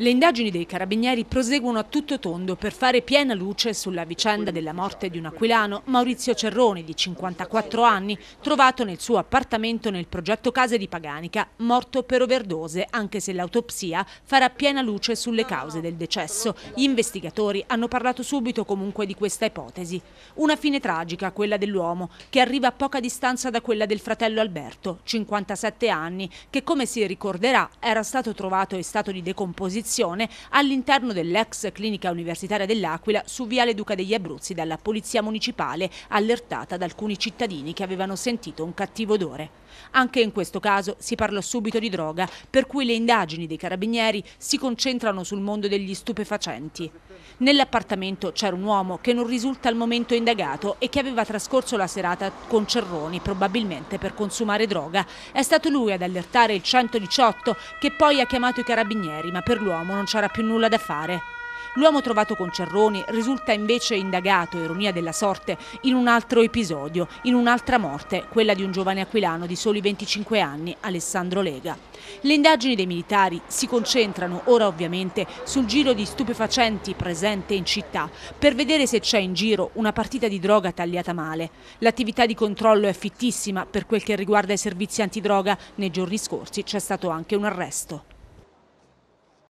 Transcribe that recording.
Le indagini dei carabinieri proseguono a tutto tondo per fare piena luce sulla vicenda della morte di un aquilano, Maurizio Cerroni, di 54 anni, trovato nel suo appartamento nel progetto Case di Paganica, morto per overdose, anche se l'autopsia farà piena luce sulle cause del decesso. Gli investigatori hanno parlato subito comunque di questa ipotesi. Una fine tragica, quella dell'uomo, che arriva a poca distanza da quella del fratello Alberto, 57 anni, che come si ricorderà era stato trovato in stato di decomposizione detenzione all'interno dell'ex clinica universitaria dell'Aquila su Viale Duca degli Abruzzi dalla Polizia Municipale, allertata da alcuni cittadini che avevano sentito un cattivo odore. Anche in questo caso si parlò subito di droga, per cui le indagini dei carabinieri si concentrano sul mondo degli stupefacenti. Nell'appartamento c'era un uomo che non risulta al momento indagato e che aveva trascorso la serata con Cerroni, probabilmente per consumare droga. È stato lui ad allertare il 118 che poi ha chiamato i carabinieri, ma per l'uomo dell'uomo non c'era più nulla da fare. L'uomo trovato con Cerroni risulta invece indagato, ironia della sorte, in un altro episodio, in un'altra morte, quella di un giovane aquilano di soli 25 anni, Alessandro Lega. Le indagini dei militari si concentrano ora ovviamente sul giro di stupefacenti presente in città per vedere se c'è in giro una partita di droga tagliata male. L'attività di controllo è fittissima per quel che riguarda i servizi antidroga, nei giorni scorsi c'è stato anche un arresto.